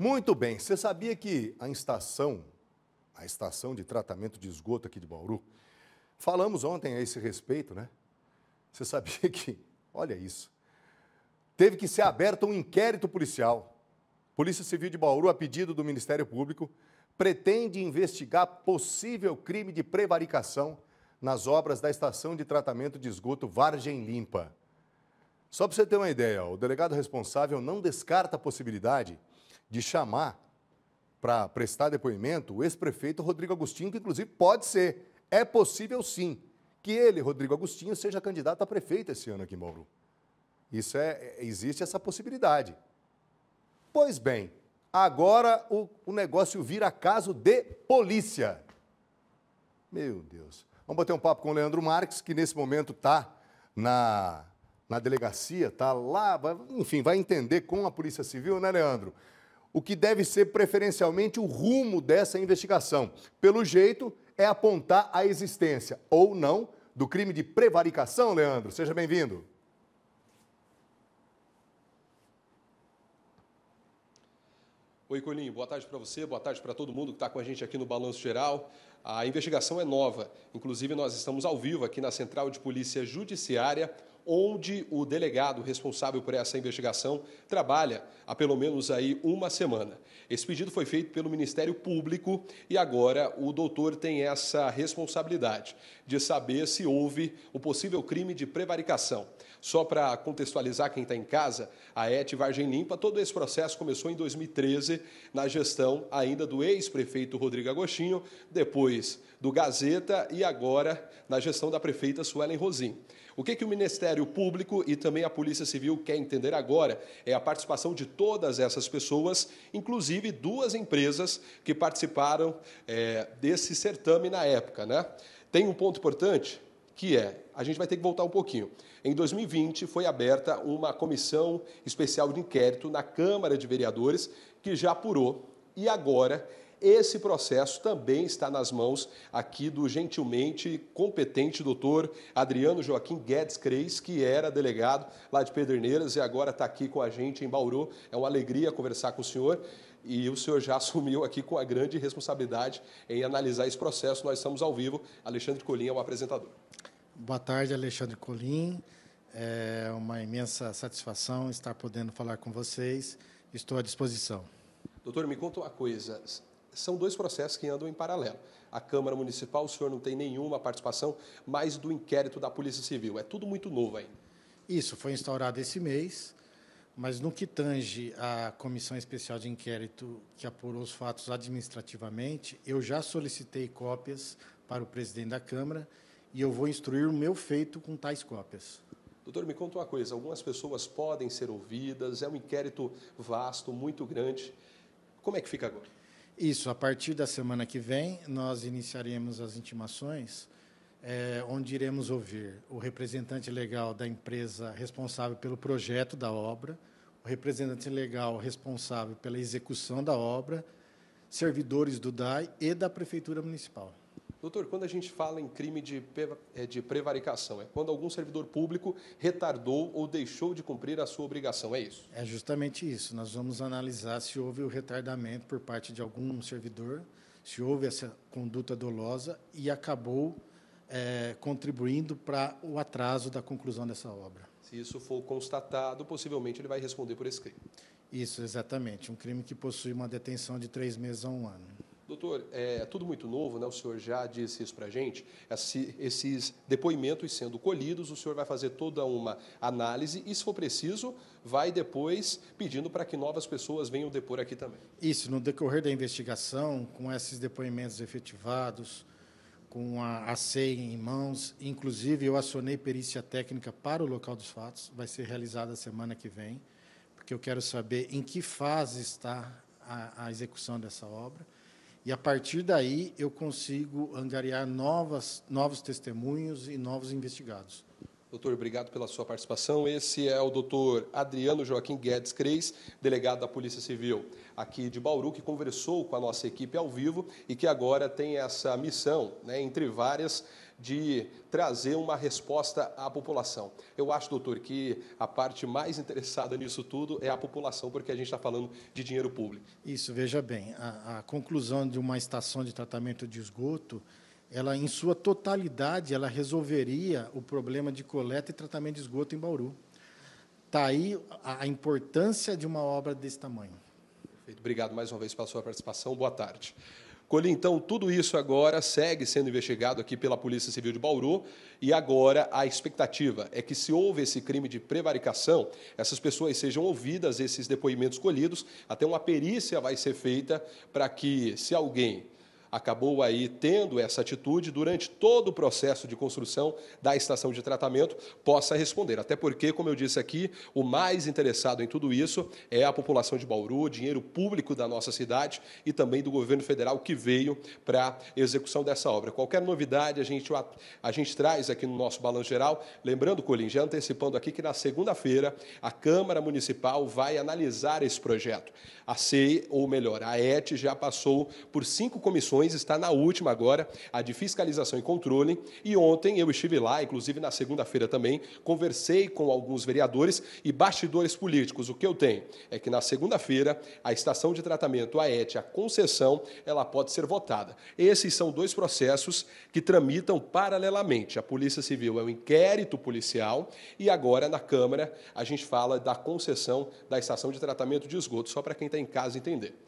Muito bem, você sabia que a estação, a estação de tratamento de esgoto aqui de Bauru, falamos ontem a esse respeito, né? Você sabia que, olha isso, teve que ser aberto um inquérito policial. Polícia Civil de Bauru, a pedido do Ministério Público, pretende investigar possível crime de prevaricação nas obras da estação de tratamento de esgoto Vargem Limpa. Só para você ter uma ideia, o delegado responsável não descarta a possibilidade de chamar para prestar depoimento o ex-prefeito Rodrigo Agostinho, que inclusive pode ser, é possível sim, que ele, Rodrigo Agostinho, seja candidato a prefeito esse ano aqui em Bauru. Isso é, é existe essa possibilidade. Pois bem, agora o, o negócio vira caso de polícia. Meu Deus. Vamos bater um papo com o Leandro Marques, que nesse momento está na, na delegacia, está lá, vai, enfim, vai entender com a Polícia Civil, né, Leandro? o que deve ser preferencialmente o rumo dessa investigação. Pelo jeito, é apontar a existência ou não do crime de prevaricação, Leandro. Seja bem-vindo. Oi, Colim, boa tarde para você, boa tarde para todo mundo que está com a gente aqui no Balanço Geral. A investigação é nova, inclusive nós estamos ao vivo aqui na Central de Polícia Judiciária, onde o delegado responsável por essa investigação trabalha há pelo menos aí uma semana. Esse pedido foi feito pelo Ministério Público e agora o doutor tem essa responsabilidade de saber se houve o possível crime de prevaricação. Só para contextualizar quem está em casa, a ET Vargem Limpa, todo esse processo começou em 2013, na gestão ainda do ex-prefeito Rodrigo Agostinho, depois do Gazeta e agora na gestão da prefeita Suelen Rosim. O que, que o Ministério Ministério Público e também a Polícia Civil quer entender agora é a participação de todas essas pessoas, inclusive duas empresas que participaram é, desse certame na época. Né? Tem um ponto importante que é, a gente vai ter que voltar um pouquinho. Em 2020 foi aberta uma comissão especial de inquérito na Câmara de Vereadores que já apurou e agora esse processo também está nas mãos aqui do gentilmente competente doutor Adriano Joaquim Guedes Creis, que era delegado lá de Pederneiras e agora está aqui com a gente em Bauru. É uma alegria conversar com o senhor e o senhor já assumiu aqui com a grande responsabilidade em analisar esse processo. Nós estamos ao vivo. Alexandre Colim é o apresentador. Boa tarde, Alexandre Colim. É uma imensa satisfação estar podendo falar com vocês. Estou à disposição. Doutor, me conta uma coisa são dois processos que andam em paralelo. A Câmara Municipal, o senhor não tem nenhuma participação, mais do inquérito da Polícia Civil. É tudo muito novo ainda. Isso, foi instaurado esse mês, mas no que tange à Comissão Especial de Inquérito que apurou os fatos administrativamente, eu já solicitei cópias para o presidente da Câmara e eu vou instruir o meu feito com tais cópias. Doutor, me conta uma coisa: algumas pessoas podem ser ouvidas, é um inquérito vasto, muito grande. Como é que fica agora? Isso, a partir da semana que vem, nós iniciaremos as intimações, é, onde iremos ouvir o representante legal da empresa responsável pelo projeto da obra, o representante legal responsável pela execução da obra, servidores do DAI e da Prefeitura Municipal. Doutor, quando a gente fala em crime é, de, prevaricação, é quando algum servidor público retardou ou deixou de cumprir a sua obrigação, é isso? É justamente isso. Nós vamos analisar se houve o retardamento por parte de algum servidor, se houve essa conduta dolosa e acabou é, contribuindo para o atraso da conclusão dessa obra. Se isso for constatado, possivelmente ele vai responder por esse crime. Isso, exatamente. Um crime que possui uma detenção de três meses a um ano doutor, é tudo muito novo, né? o senhor já disse isso para a gente. esses depoimentos sendo colhidos, o senhor vai fazer toda uma análise e, se for preciso, vai depois pedindo para que novas pessoas venham depor aqui também. Isso, no decorrer da investigação, com esses depoimentos efetivados, com a CEI em mãos, inclusive eu acionei perícia técnica para o local dos fatos, vai ser realizada semana que vem, porque eu quero saber em que fase está a, a execução dessa obra. E a partir daí eu consigo angariar novas, novos testemunhos e novos investigados. Doutor, obrigado pela sua participação. Esse é o doutor Adriano Joaquim Guedes Creis, delegado da Polícia Civil aqui de Bauru, que conversou com a nossa equipe ao vivo e que agora tem essa missão, né, entre várias, de trazer uma resposta à população. Eu acho, doutor, que a parte mais interessada nisso tudo é a população, porque a gente está falando de dinheiro público. Isso, veja bem, a, a conclusão de uma estação de tratamento de esgoto ela em sua totalidade, ela resolveria o problema de coleta e tratamento de esgoto em Bauru. Está aí a importância de uma obra desse tamanho. Perfeito. Obrigado mais uma vez pela sua participação. Boa tarde. colhi então, tudo isso agora segue sendo investigado aqui pela Polícia Civil de Bauru e agora a expectativa é que, se houve esse crime de prevaricação, essas pessoas sejam ouvidas, esses depoimentos colhidos, até uma perícia vai ser feita para que, se alguém acabou aí tendo essa atitude durante todo o processo de construção da estação de tratamento, possa responder. Até porque, como eu disse aqui, o mais interessado em tudo isso é a população de Bauru, dinheiro público da nossa cidade e também do governo federal que veio para a execução dessa obra. Qualquer novidade a gente, a gente traz aqui no nosso balanço geral. Lembrando, Colin já antecipando aqui que na segunda-feira a Câmara Municipal vai analisar esse projeto. A CEI, ou melhor, a ET já passou por cinco comissões ações está na última agora, a de fiscalização e controle. E ontem eu estive lá, inclusive na segunda-feira também, conversei com alguns vereadores e bastidores políticos. O que eu tenho é que na segunda-feira a estação de tratamento, a ET, a concessão, ela pode ser votada. Esses são dois processos que tramitam paralelamente. A Polícia Civil é um inquérito policial e agora na Câmara a gente fala da concessão da estação de tratamento de esgoto, só para quem está em casa entender.